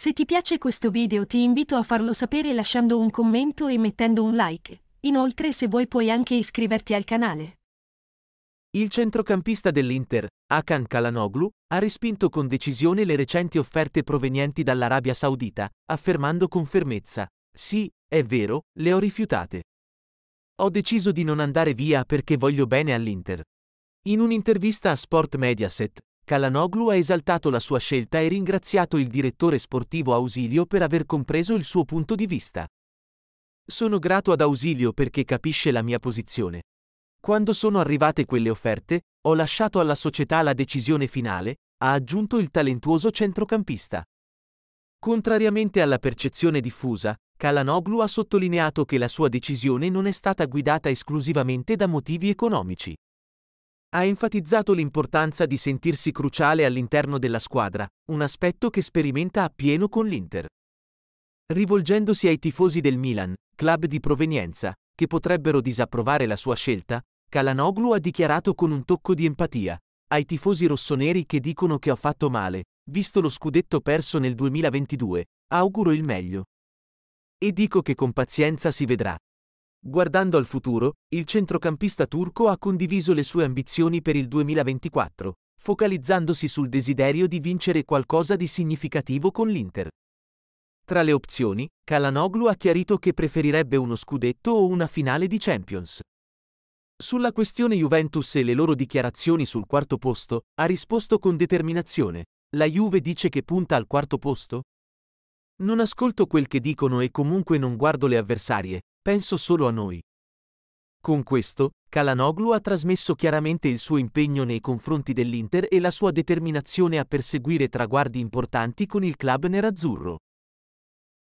Se ti piace questo video ti invito a farlo sapere lasciando un commento e mettendo un like. Inoltre se vuoi puoi anche iscriverti al canale. Il centrocampista dell'Inter, Akan Kalanoglu, ha respinto con decisione le recenti offerte provenienti dall'Arabia Saudita, affermando con fermezza, sì, è vero, le ho rifiutate. Ho deciso di non andare via perché voglio bene all'Inter. In un'intervista a Sport Mediaset, Calanoglu ha esaltato la sua scelta e ringraziato il direttore sportivo Ausilio per aver compreso il suo punto di vista. Sono grato ad Ausilio perché capisce la mia posizione. Quando sono arrivate quelle offerte, ho lasciato alla società la decisione finale, ha aggiunto il talentuoso centrocampista. Contrariamente alla percezione diffusa, Calanoglu ha sottolineato che la sua decisione non è stata guidata esclusivamente da motivi economici. Ha enfatizzato l'importanza di sentirsi cruciale all'interno della squadra, un aspetto che sperimenta appieno con l'Inter. Rivolgendosi ai tifosi del Milan, club di provenienza, che potrebbero disapprovare la sua scelta, Calanoglu ha dichiarato con un tocco di empatia, ai tifosi rossoneri che dicono che ho fatto male, visto lo scudetto perso nel 2022, auguro il meglio. E dico che con pazienza si vedrà, Guardando al futuro, il centrocampista turco ha condiviso le sue ambizioni per il 2024, focalizzandosi sul desiderio di vincere qualcosa di significativo con l'Inter. Tra le opzioni, Kalanoglu ha chiarito che preferirebbe uno scudetto o una finale di Champions. Sulla questione Juventus e le loro dichiarazioni sul quarto posto, ha risposto con determinazione. La Juve dice che punta al quarto posto? Non ascolto quel che dicono e comunque non guardo le avversarie, Penso solo a noi. Con questo, Kalanoglu ha trasmesso chiaramente il suo impegno nei confronti dell'Inter e la sua determinazione a perseguire traguardi importanti con il club nerazzurro.